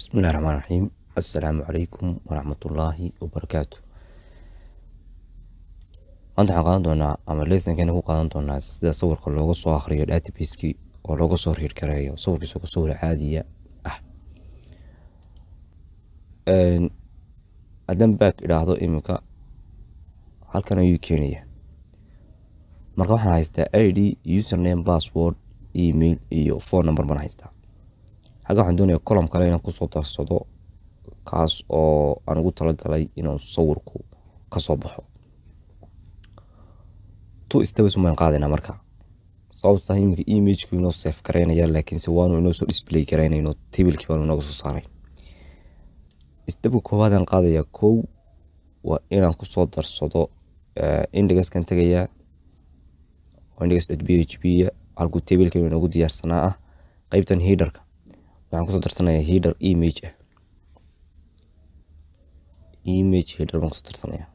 bismillahi raxmaan raxiim assalaamu calaykum waraxmatullaahi wabarakaatu maanta waxaan qaadan doonaa ama leesankeena ku qaadan doonaa sida sawirka looga soo akhriyo database-kii oo looga soo riirkareeyo sawirkiisa ku sawir caadiya ah haddaan baag idhaahdo iminka halkan ayuu keenaya marka waxaan haystaa i d username password email iyo phone number baan haystaa halkan waxaan doonaya colom kale inaan kusoo darsado kaas oo aan ugu talagalay inuu sawirku kasoo baxo two steps baan qaadanaa marka sababto tahay iminka inoo sef garaynaya laakiinse waanu inoo soo display garaynayno tablekii baanu inooga soo saaray stepka koowaad aan kow waa inaan kusoo darsado indexkan tegayaa b halkuu tableka inoogu diyaarsanaa ah qaybtan headerka waxaan kusoo darsanayaa header image ah image header baan kusoo darsanaya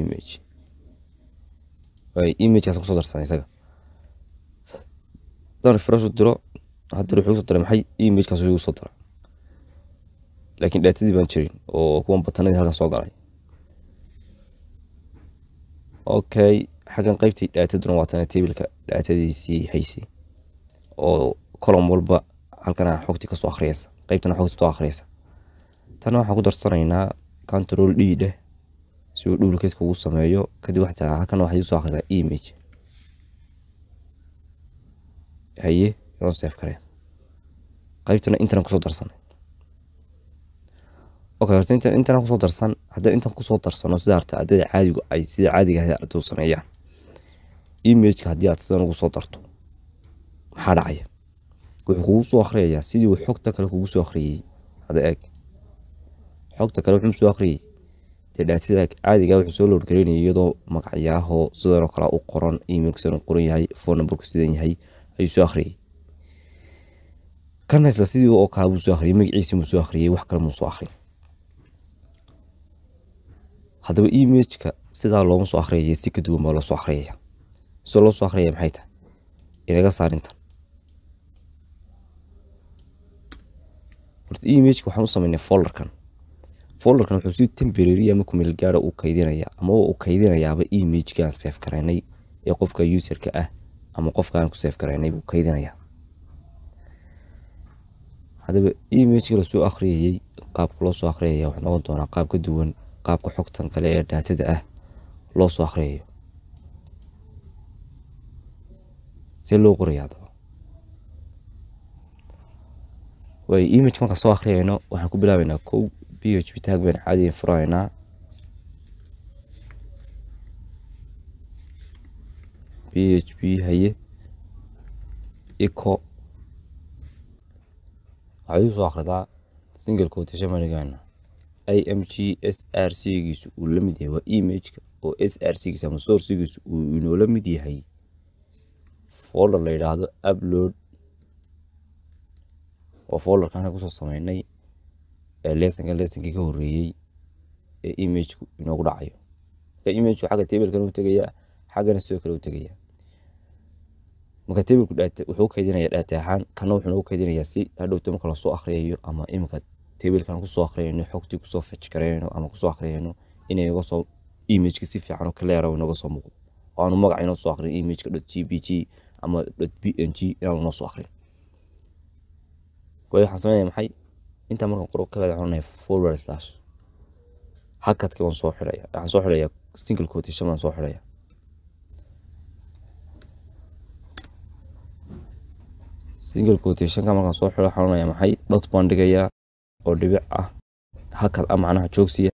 image imagekaas kusoo darsanaya isaga haddaan refresh diro haddana wuxuu kusoo daray maxay imagekaas igu soo dara laakiin dhaatadii baan jirin oo kuwan batanadii halkan soo galay okay xaggan qaybtii dhaataduna waa tana tabilka dhaatadiisii haysay oo colom walba halkana xogti kasoo akhriyaysa qaybtana xogti soo akhriyaysa tan waxaan ku darsanaynaa control d dheh si uu duplicate kugu sameeyo kadib waxtaa halkan waxaad usoo akhrisaa image haye inoo save kareen qaybtana intanan kusoo darsanay okay horta inta intanan kusoo darsan haddii intan kusoo darsano sida harta ardayda caadigu ay sida caadiga ahayd ardaydu sameeyaan imageka haddii aad sidan ugu soo darto maxaa dhacaya wuxuu kugu soo akhriyayaa sidii uu xogta kale kugu soo akhriyey hadda eeg xogta kale wuxuu soo akhriyey dee dhaarsidaa wuxuu soo loorgaraynaya iyadoo magacayaahoo sidanoo kale u qoran imailkiisanuu qoran yahay phone numberku sidan yahay ayuu soo akhriyey kan sidii oo kale buu soo akhriyey magaciisii muu soo akhriyey wax kale muu soo akhrin haddaba imageka sidaa looma soo akhriyaya si ka duwan baa loo soo akhriyaya sida loo soo akhriyaya maxay tahay inaga saarintan horta imageka waxaan u sameynaa folderkan folderkan wuxuu si temporary ah ah ama kumiil gaara u kaydinaya amaba uu kaydinayaaba imagkaan save ee qofka userka ah ama qofkaan ku save gareynay buu kaydinayaa haddaba imageka lasoo akhriyayay qaabka loo akhriyaya wuxuu noqon doonaa qaab ka duwan qaabka xogtan kale ee daatada ah loosoo soo akhriyayo see loo qorayaa image markaan soo akhriyayno waxaan ku bilaabaynaa kow b h p tag baynu caadiyan furaynaa p h p haye eco waxaad usoo akhridaa single quotation baan dhigaynaa img s r c giisu uu la mid yahay waa imageka oo s r c giisa ama source uu inoola mid yahay folder la yidhaahdo upload oo folderkan kusoo sameynay lesonkan lesonkii ka horeeyey ee imagku inoogu dhacayo imagku xagga tablkan u tegayaa xaggana sidoo kale u tegayaa marka tablku wuxuu kaydinaya dhaati ahaan kana wuxuu noogu kaydinayaa si hadhowto marka lasoo akhriyayo ama iminka tablkan kusoo akhriyayno xogtii kusoo fejkarayno ama kusoo akhriyayno inay naga soo si fiican oo clear oo naga soo muuqdo oo aanu magac inoo soo akhrin imagka dot g p g ama dot p n g inaanu noo soo akhrin waayo waxaan sameynaya maxay intaa markaan soo xiraya waxaan soo xiraya single quotation baan soo xiraya dot baan dhigayaa oo dhibic ah hakad a ah macnaha joogsiya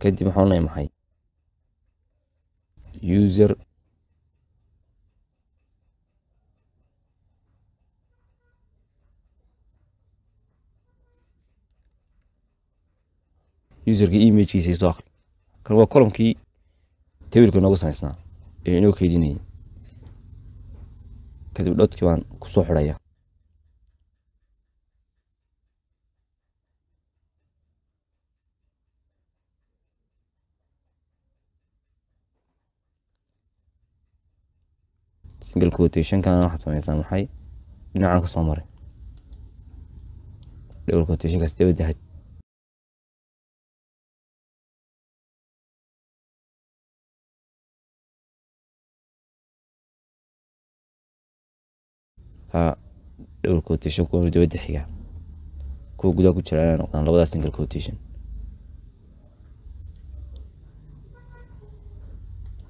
kadib waxaan onayaa maxay user userka imagkiisa soo aqri kan waa columkii tabilka nooga samaysnaa ee inoo keydinaya kadib dhotkii baan kusoo xidhaya single quotationkana waxaad samaysaa maxay dhinacaan ka soo maray double quotationkaas dabadahad double quotation kuwa dibadda xiga kuwa gudaha ku jira inay noqdaan labadaas single quotation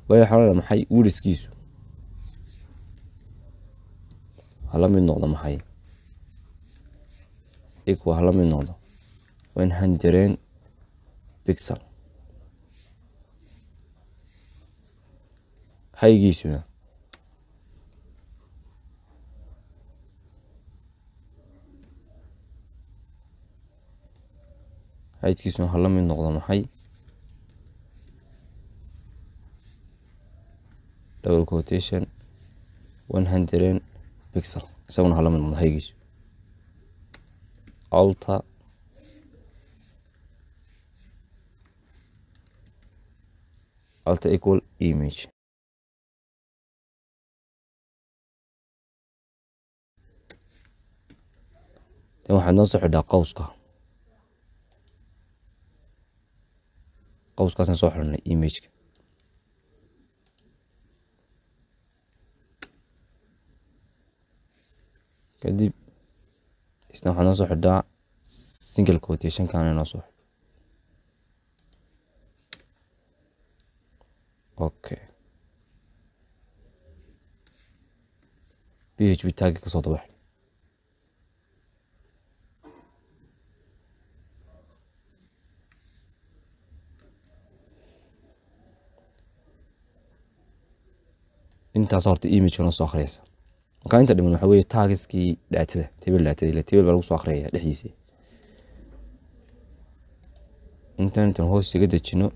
waayo waxaa loola maxay wiriskiisu ha la mid noqdo maxay equal ha mid noqdo wan hundred pixel haygiisuna haydkiisuna ha la mid noqdo maxay double quotation one hundred pixel isaguna ha la mid noqdo haygiisu alta alta equal image dan waxaad noo soo xidhaa qowska qowskaasan soo xidhnay imageka kadib isna waxaa noo soo xidhaa single quotationkan inoo soo xidho okay php tagga kasoo daba xidh intaas horta image noo soo akhriyaysa marka inta dhiman waxa weye taageskii dhaatada tebel dhaatada ile tebel baa lagu soo akhriyaya dhexdiisii intaan intan hoos iga dejino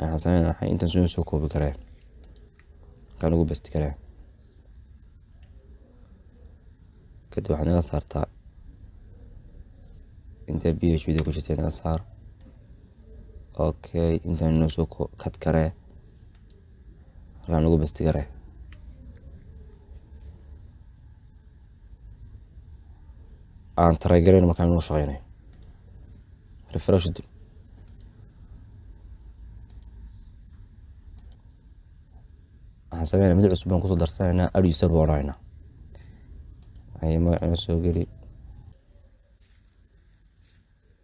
waxaan sameyn lahaa intan soo soo koobi karaa markaan ugu basti karaa kadib waxaad naga saartaa intaa b h vda ku jirtay naga saar okay intaan inoo soo kad karee markaan ugu basti karee aan taragaren markaan inuu shaqeynayo refresh dil waxaan sameynaa mid cusub baan kusoo darsanaynaa ad user baan odhanaynaa ayay magacina soo geli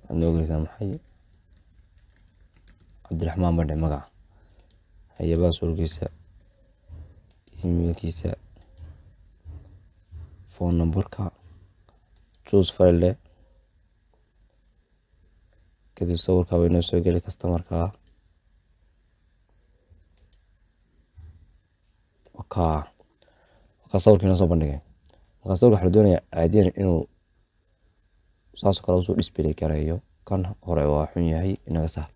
waxaad noo gelaysaa maxay cabdiraxmaan badhe magaca haye baaswarkiisa emailkiisa phone numberka choose file kadib sawirka bay noo soo geli customerka waka waka sawirka inoo soo bandhigay markaa sawirka waxaa la doonayaa caadiyan inuu saasoo kale usoo display gareeyo kan hore waa xun yahay inaga sahal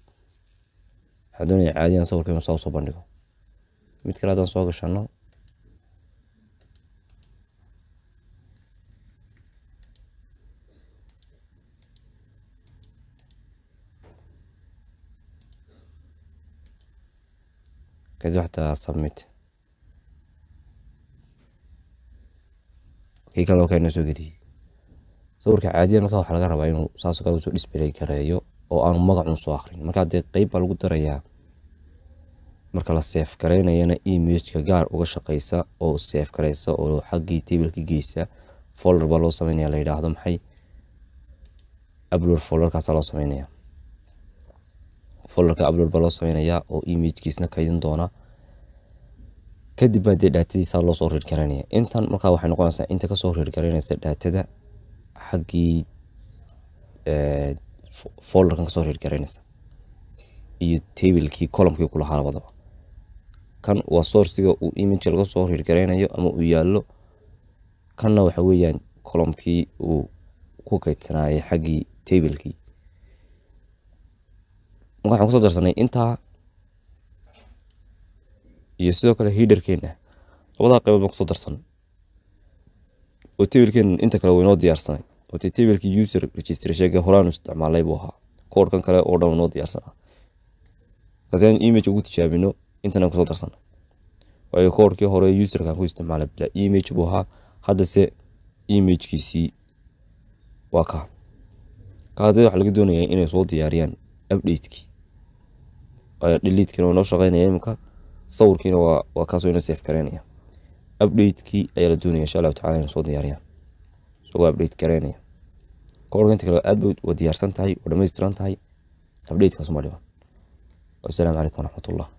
waxaa doonaya caadiyan sawirka inuu saa usoo bandhigo mid kale haddaan soo gashano Markaz waxtaa submit. Kii kale oo keenna soo geliye. Sawirka caadiyan markaa waxaa laga rabaa inuu saas oo kale usoo display gareeyo oo aanu magacun soo akhrin. Markaa dee qeyb baa lagu darayaa marka la save gareynayana image ka gaar uga shaqeysa oo save gareysa oo xaggii table ka geysa folder baa loo sameynaya la yidhaahdo maxay upload folder kaasa loo sameynaya follarka upload baa loo sameynaya oo imagkiisna kaydin doona kadib baa dee dhaatadiisaa loo soo reergaraynaya intan markaa waxay noqonaysaa inta kasoo reergaraynaysa dhaatada xaggii follarkan kasoo reergaraynaysa iyo tabilkii columkii kulahaa labadaba kan waa sourciga uu imagka laga soo reergaraynayo ama uu yaalo kanna waxa weeyaan columkii uu ku kaydsanayay xaggii tabilkii waxaan kusoo darsanay intaa iyo sidoo kale hiderkeena eh. labadaa qaybood baan kusoo darsan oo tabilkeena inta kale waynoo diyaarsanay wati tabilkii user registrationka horaanu isticmaalay buu ahaa koodhkan kale oo dhan waynoo diyaarsanaa markaasaan image ugu tijaabino intanaan kusoo darsana waayo koodhkii hore userkaan ku isticmaalay bila image buu ahaa haddase imagkiisii waa kaa kaas waxaa laga doonayaa inay soo diyaariyaan updatekii dhiliidkiina waa noo shaqeynaya iminka sawirkiina waa kaasoo ina seef kareynaya updatekii ayaa la doonaya insha allahu tacala inuu soo diyaariyaan isagoo update kareynaya koodhka inta kale aad waa diyaarsan tahay waa dhammaystiran tahay updatekaasuma dhiban wasalaamu calaykum waraxmatullah